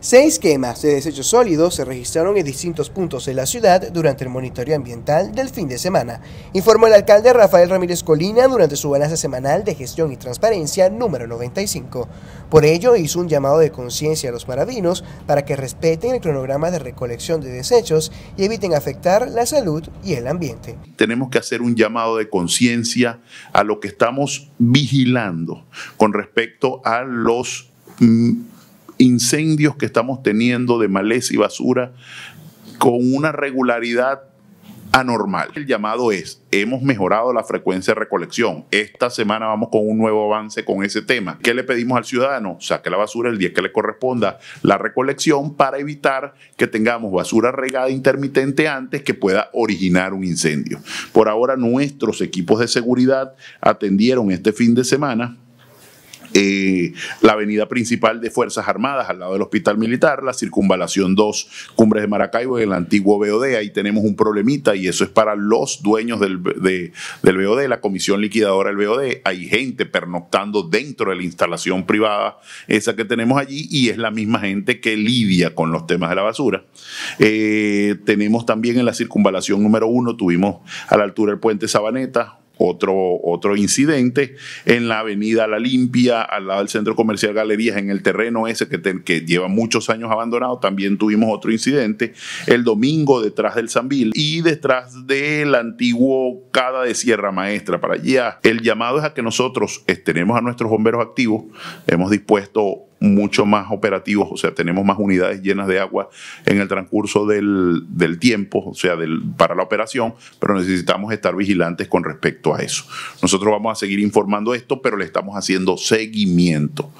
Seis quemas de desechos sólidos se registraron en distintos puntos de la ciudad durante el monitoreo ambiental del fin de semana, informó el alcalde Rafael Ramírez Colina durante su balance semanal de gestión y transparencia número 95. Por ello, hizo un llamado de conciencia a los maravinos para que respeten el cronograma de recolección de desechos y eviten afectar la salud y el ambiente. Tenemos que hacer un llamado de conciencia a lo que estamos vigilando con respecto a los mm, incendios que estamos teniendo de maleza y basura con una regularidad anormal. El llamado es, hemos mejorado la frecuencia de recolección. Esta semana vamos con un nuevo avance con ese tema. ¿Qué le pedimos al ciudadano? Saque la basura el día que le corresponda la recolección para evitar que tengamos basura regada intermitente antes que pueda originar un incendio. Por ahora nuestros equipos de seguridad atendieron este fin de semana eh, la avenida principal de Fuerzas Armadas, al lado del Hospital Militar, la circunvalación 2, Cumbres de Maracaibo, en el antiguo BOD. Ahí tenemos un problemita y eso es para los dueños del, BOD, la comisión liquidadora del BOD. Hay gente pernoctando dentro de la instalación privada, esa que tenemos allí, y es la misma gente que lidia con los temas de la basura. Eh, tenemos también en la circunvalación número 1, tuvimos a la altura del puente Sabaneta, otro, otro incidente en la avenida La Limpia, al lado del centro comercial Galerías, en el terreno ese que, que lleva muchos años abandonado, también tuvimos otro incidente el domingo detrás del Sambil y detrás del antiguo Cada de Sierra Maestra para allá. El llamado es a que nosotros eh, tenemos a nuestros bomberos activos, hemos dispuesto mucho más operativos, o sea, tenemos más unidades llenas de agua en el transcurso del, tiempo, o sea, del, para la operación, pero necesitamos estar vigilantes con respecto a eso. Nosotros vamos a seguir informando esto, pero le estamos haciendo seguimiento.